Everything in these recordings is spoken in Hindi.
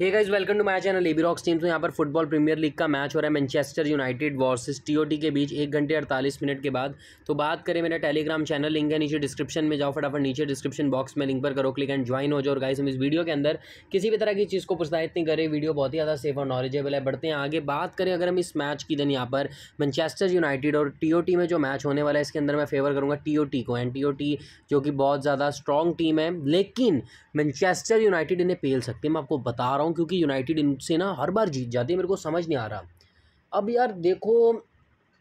hey guys welcome to my channel AB rocks team तो यहाँ पर फुटबॉल प्रीमियर लीग का मैच हो रहा है मैनचेस्टर यूनाइटेड वर्सेस टीओटी के बीच एक घंटे अड़तालीस मिनट के बाद तो बात करें मेरा टेलीग्राम चैनल लिंक है नीचे डिस्क्रिप्शन में जाओ फटाफट नीचे डिस्क्रिप्शन बॉक्स में लिंक पर करो क्लिक एंड ज्वाइन हो जाओ और गाइस हम इस वीडियो के अंदर किसी भी तरह की चीज़ को प्रोत्साहित नहीं करें वीडियो बहुत ही ज़्यादा सेफ और नॉलेजेबल है बढ़ते हैं आगे बात करें अगर हम इस मैच की दिन यहाँ पर मैनचेस्टर यूनाइटेड और टी में जो मैच होने वाला है इसके अंदर मैं फेवर करूँगा टी को एंड टी जो कि बहुत ज़्यादा स्ट्रॉन्ग टीम है लेकिन मैनचेस्टर यूनाइटेड इन्हें पेल सकती हैं मैं आपको बता रहा हूँ हूँ क्योंकि यूनाइटेड इनसे ना हर बार जीत जाती है मेरे को समझ नहीं आ रहा अब यार देखो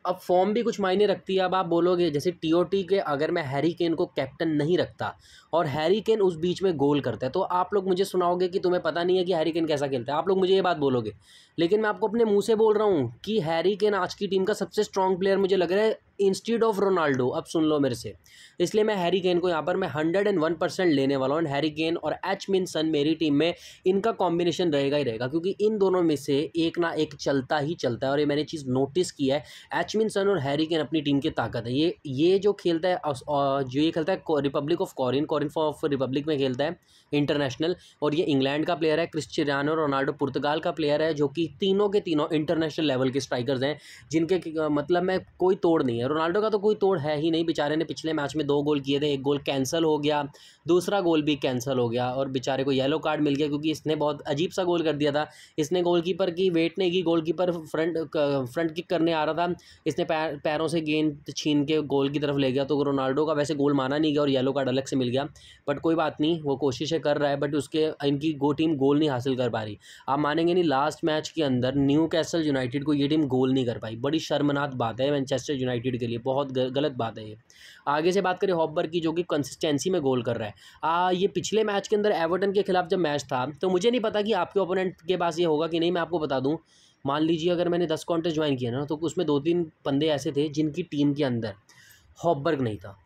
अब फॉर्म भी कुछ मायने रखती है अब आप बोलोगे जैसे टीओटी के अगर मैं हैरी केन को कैप्टन नहीं रखता और हैरी केन उस बीच में गोल करता है तो आप लोग मुझे सुनाओगे कि तुम्हें पता नहीं है कि हैरी केन कैसा खेलता है आप लोग मुझे ये बात बोलोगे लेकिन मैं आपको अपने मुंह से बोल रहा हूँ कि हैरी केन आज की टीम का सबसे स्ट्रॉन्ग प्लेयर मुझे लग रहा है इंस्टीड ऑफ रोनाल्डो अब सुन लो मेरे से इसलिए मैं हैरी केन को यहाँ पर मैं हंड्रेड एंड वन परसेंट लेने वाला हूँ हैरी केन और एच मिन सन मेरी टीम में इनका कॉम्बिनेशन रहेगा ही रहेगा क्योंकि इन दोनों में से एक ना एक चलता ही चलता है और ये मैंने चीज़ नोटिस की है एच मिन सन और हैरी केन अपनी टीम की ताकत है ये ये जो खेलता है जो ये खेलता है रिपब्लिक ऑफ कॉरिन कॉरिन ऑफ रिपब्लिक में खेलता है इंटरनेशनल और ये इंग्लैंड का प्लेयर है क्रिस्टियानो रोनाल्डो पुर्तगाल का प्लेयर है जो कि तीनों के तीनों इंटरनेशनल लेवल के स्ट्राइकर्स हैं जिनके मतलब में कोई तोड़ नहीं है है रोनाल्डो का तो कोई तोड़ है ही नहीं बेचारे ने पिछले मैच में दो गोल किए थे एक गोल कैंसिल हो गया दूसरा गोल भी कैंसिल हो गया और बेचारे को येलो कार्ड मिल गया क्योंकि इसने बहुत अजीब सा गोल कर दिया था इसने गोलकीपर की वेट नहीं की गोलकीपर फ्रंट फ्रंट किक करने आ रहा था इसने पैर पैरों से गेंद छीन के गोल की तरफ ले गया तो रोनाल्डो का वैसे गोल माना नहीं गया और येलो कार्ड अलग से मिल गया बट कोई बात नहीं वो कोशिशें कर रहा है बट उसके इनकी गो टीम गोल नहीं हासिल कर पा रही आप मानेंगे नहीं लास्ट मैच के अंदर न्यू कैसल यूनाइटेड को ये टीम गोल नहीं कर पाई बड़ी शर्मनाक बात है मैनचेस्टर यूनाइटेड पीरियड के लिए बहुत गलत बात है ये आगे से बात करें हॉबर की जो कि कंसिस्टेंसी में गोल कर रहा है आ, ये पिछले मैच के अंदर एवर्टन के खिलाफ जब मैच था तो मुझे नहीं पता कि आपके ओपोनेंट के पास ये होगा कि नहीं मैं आपको बता दूँ मान लीजिए अगर मैंने दस कॉन्टेस्ट ज्वाइन किया ना तो उसमें दो तीन बंदे ऐसे थे जिनकी टीम के अंदर हॉबर्ग नहीं था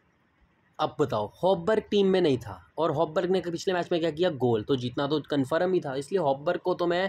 अब बताओ हॉबर्ग टीम में नहीं था और हॉबर्ग ने पिछले मैच में क्या किया गोल तो जीतना तो कंफर्म ही था इसलिए हॉबर्ग को तो मैं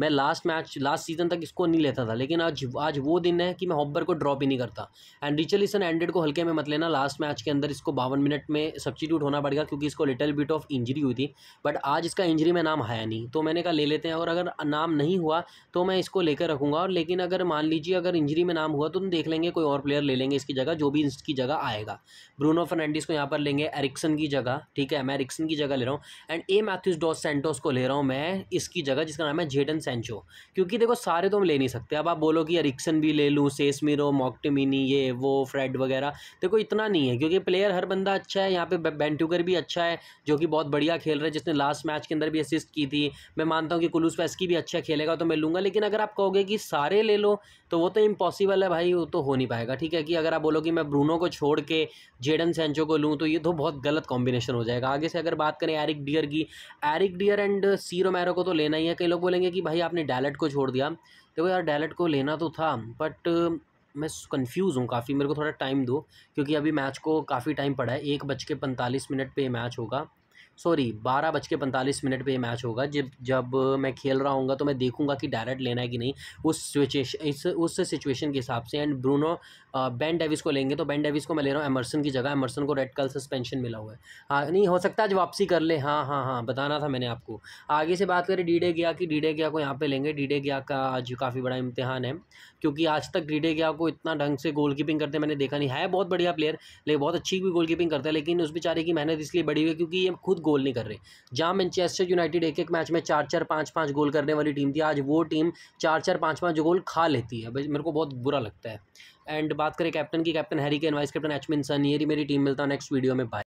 मैं लास्ट मैच लास्ट सीजन तक इसको नहीं लेता था लेकिन आज आज वो दिन है कि मैं हॉब्बर को ड्रॉप ही नहीं करता एंड रिचलिसन एंडेड को हल्के में मत लेना लास्ट मैच के अंदर इसको बावन मिनट में सब्सिट्यूट होना पड़ेगा क्योंकि इसको लिटिल बिट ऑफ इंजरी हुई थी बट आज इसका इंजरी में नाम आया नहीं तो मैंने कहा ले लेते हैं और अगर नाम नहीं हुआ तो मैं इसको लेकर रखूँगा और लेकिन अगर मान लीजिए अगर इंजरी में नाम हुआ तो देख लेंगे कोई और प्लेयर ले लेंगे इसकी जगह जो भी इसकी जगह आएगा ब्रूनो फर्नांडिस को यहाँ पर लेंगे एरिक्सन की जगह ठीक है मैं एरिक्सन की जगह ले रहा हूँ and A Matthews Dos Santos को ले रहा हूँ मैं इसकी जगह जिसका नाम है जेडन सेंचो क्योंकि देखो सारे तो हम ले नहीं सकते अब आप बोलो कि एरिक्सन भी ले लूँ सेसमिरो मॉक्टमिनी ये वो फ्रेड वगैरह देखो इतना नहीं है क्योंकि प्लेयर हर बंदा अच्छा है यहाँ पे बेंटूकर भी अच्छा है जो कि बहुत बढ़िया खेल रहा है जिसने लास्ट मैच के अंदर भी असिस्ट की थी मैं मानता हूँ कि कुलूस पैसकी भी अच्छा खेलेगा तो मैं लूँगा लेकिन अगर आप कहोगे कि सारे ले लो तो वो तो इम्पॉसिबल है भाई वो तो हो नहीं पाएगा ठीक है कि अगर आप बोलो कि मैं ब्रूनो को छोड़ के जेडन सेंचो को लूँ तो ये तो बहुत गलत कॉम्बिनेशन हो जाएगा आगे से अगर बात करें एरिक डियर की एरिक डियर एंड सीरो मैरो को तो लेना ही है कई लोग बोलेंगे कि भाई भाई आपने डैलेट को छोड़ दिया देखो यार डैलेट को लेना तो था बट uh, मैं कंफ्यूज हूँ काफ़ी मेरे को थोड़ा टाइम दो क्योंकि अभी मैच को काफ़ी टाइम पड़ा है एक बज के पैंतालीस मिनट पर मैच होगा सॉरी बारह बज के पैंतालीस मिनट पर ये मैच होगा जब जब मैं खेल रहा हूँ तो मैं देखूँगा कि डायरेक्ट लेना है कि नहीं उस सिचुएशन इस उस सिचुएशन के हिसाब से एंड ब्रूनो बैन डेविस को लेंगे तो बैन डेविस को मैं ले रहा हूँ एमरसन की जगह एमरसन को रेड कल सस्पेंशन मिला हुआ है हाँ नहीं हो सकता आज वापसी कर ले हाँ हाँ हाँ बताना था मैंने आपको आगे से बात करें डीडे गया कि डीडे गया को यहाँ पर लेंगे डीडे गया का आज काफ़ी बड़ा इम्तहान है क्योंकि आज तक डीडे गया को इतना ढंग से गोल कीपिंग करते मैंने देखा नहीं है बहुत बढ़िया प्लेयर लेकिन बहुत अच्छी भी गोल कीपिंग करता है लेकिन उस बेचारे की मेहनत इसलिए बड़ी हुई क्योंकि ये खुद गोल नहीं कर रहे जहाँ मैनचेस्टर यूनाइटेड एक एक मैच में चार चार पाँच पाँच गोल करने वाली टीम थी आज वो टीम चार चार पाँच पाँच गोल खा लेती है मेरे को बहुत बुरा लगता है एंड बात करें कैप्टन की कैप्टन हैरी के वाइस कैप्टन एचमिन सन ये मेरी टीम मिलता है नेक्स्ट वीडियो में बाय